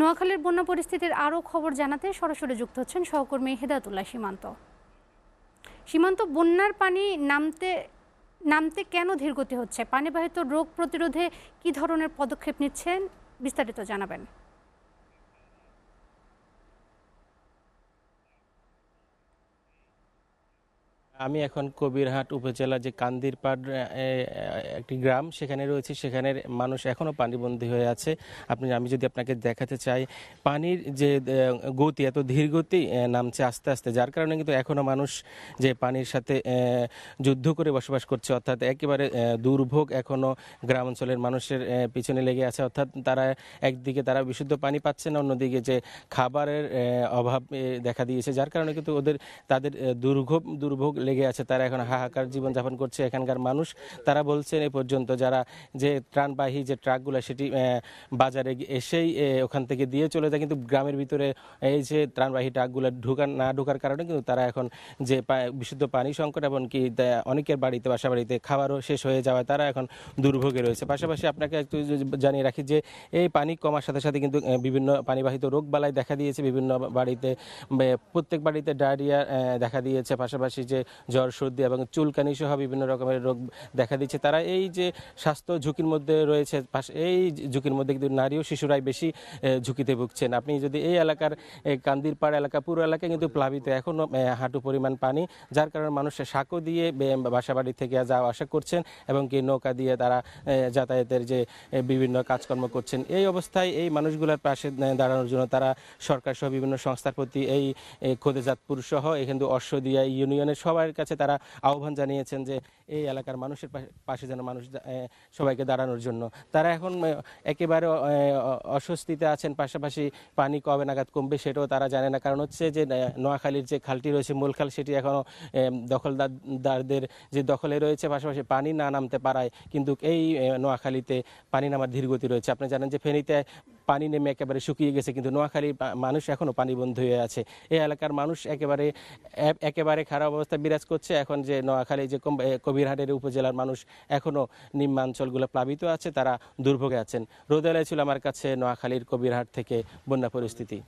নোয়াখালীর বন্যা পরিস্থিতির আরও খবর জানাতে সরাসরি যুক্ত হচ্ছেন সহকর্মী হেদাতুল্লাহ সীমান্ত সীমান্ত বন্যার পানি নামতে নামতে কেন ধীরগতি হচ্ছে পানিবাহিত রোগ প্রতিরোধে কি ধরনের পদক্ষেপ নিচ্ছেন বিস্তারিত জানাবেন আমি এখন কবিরহাট উপজেলা যে কান্দিরপাড় একটি গ্রাম সেখানে রয়েছে সেখানের মানুষ এখনও পানিবন্দী হয়ে আছে আপনি আমি যদি আপনাকে দেখাতে চাই পানির যে গতি এত ধীর গতি নামছে আস্তে আস্তে যার কারণে কিন্তু এখনও মানুষ যে পানির সাথে যুদ্ধ করে বসবাস করছে অর্থাৎ একেবারে দুর্ভোগ এখনও গ্রাম অঞ্চলের মানুষের পিছনে লেগে আছে অর্থাৎ তারা একদিকে তারা বিশুদ্ধ পানি পাচ্ছে না অন্যদিকে যে খাবারের অভাব দেখা দিয়েছে যার কারণে কিন্তু ওদের তাদের দুর্ভোগ দুর্ভোগ লেগে আছে তারা এখন হাহাকার জীবন যাপন করছে এখানকার মানুষ তারা বলছেন এ পর্যন্ত যারা যে ত্রাণবাহী যে ট্রাকগুলো সেটি বাজারে এসেই ওখান থেকে দিয়ে চলে যায় কিন্তু গ্রামের ভিতরে এই যে ত্রাণবাহী ট্রাকগুলো ঢুকার না ঢুকার কারণে কিন্তু তারা এখন যে বিশুদ্ধ পানি সংকট এমনকি অনেকের বাড়িতে বাসা বাড়িতে খাবারও শেষ হয়ে যাওয়ায় তারা এখন দুর্ভোগে রয়েছে পাশাপাশি আপনাকে একটু জানিয়ে রাখি যে এই পানি কমার সাথে সাথে কিন্তু বিভিন্ন পানিবাহিত রোগ বালায় দেখা দিয়েছে বিভিন্ন বাড়িতে প্রত্যেক বাড়িতে ডায়রিয়া দেখা দিয়েছে পাশাপাশি যে জ্বর সর্দি এবং চুলকানি সহ বিভিন্ন রকমের রোগ দেখা দিচ্ছে তারা এই যে স্বাস্থ্য ঝুঁকির মধ্যে রয়েছে এই ঝুঁকির মধ্যে কিন্তু নারী ও শিশুরাই বেশি ঝুঁকিতে ভুগছেন আপনি যদি এই এলাকার কান্দির পাড় এলাকা পুরো এলাকায় কিন্তু প্লাবিত এখনও হাঁটু পরিমাণ পানি যার কারণে মানুষের সাঁকো দিয়ে বাসাবাড়ি থেকে যাওয়া আসা করছেন এবং কি নৌকা দিয়ে তারা যাতায়াতের যে বিভিন্ন কাজকর্ম করছেন এই অবস্থায় এই মানুষগুলোর পাশে দাঁড়ানোর জন্য তারা সরকার সহ বিভিন্ন সংস্থার প্রতি এই খোদেজাতপুর সহ এখানে অশ্বদিয়া ইউনিয়নের সবাই সবার কাছে তারা আহ্বান জানিয়েছেন যে এই এলাকার মানুষের পাশে যেন মানুষ সবাইকে দাঁড়ানোর জন্য তারা এখন একেবারে অস্বস্তিতে আছেন পাশাপাশি পানি কবে নাগাদ কমবে সেটাও তারা জানে না কারণ হচ্ছে যে নোয়াখালীর যে খালটি রয়েছে মূল খাল সেটি এখনও দখলদারদের যে দখলে রয়েছে পাশাপাশি পানি না নামতে পারায় কিন্তু এই নোয়াখালীতে পানি নামার ধীরগতি রয়েছে আপনি জানেন যে ফেনীতে পানি নেমে একেবারে শুকিয়ে গেছে কিন্তু নোয়াখালীর মানুষ এখনও পানিবন্দী হয়ে আছে এই এলাকার মানুষ একেবারে একেবারে খারাপ অবস্থা বিরাজ করছে এখন যে নোয়াখালী যে কবিরহাটের উপজেলার মানুষ এখনও নিম্নাঞ্চলগুলো প্লাবিত আছে তারা দুর্ভোগে আছেন রোদেলায় ছিল আমার কাছে নোয়াখালীর কবিরহাট থেকে বন্যা পরিস্থিতি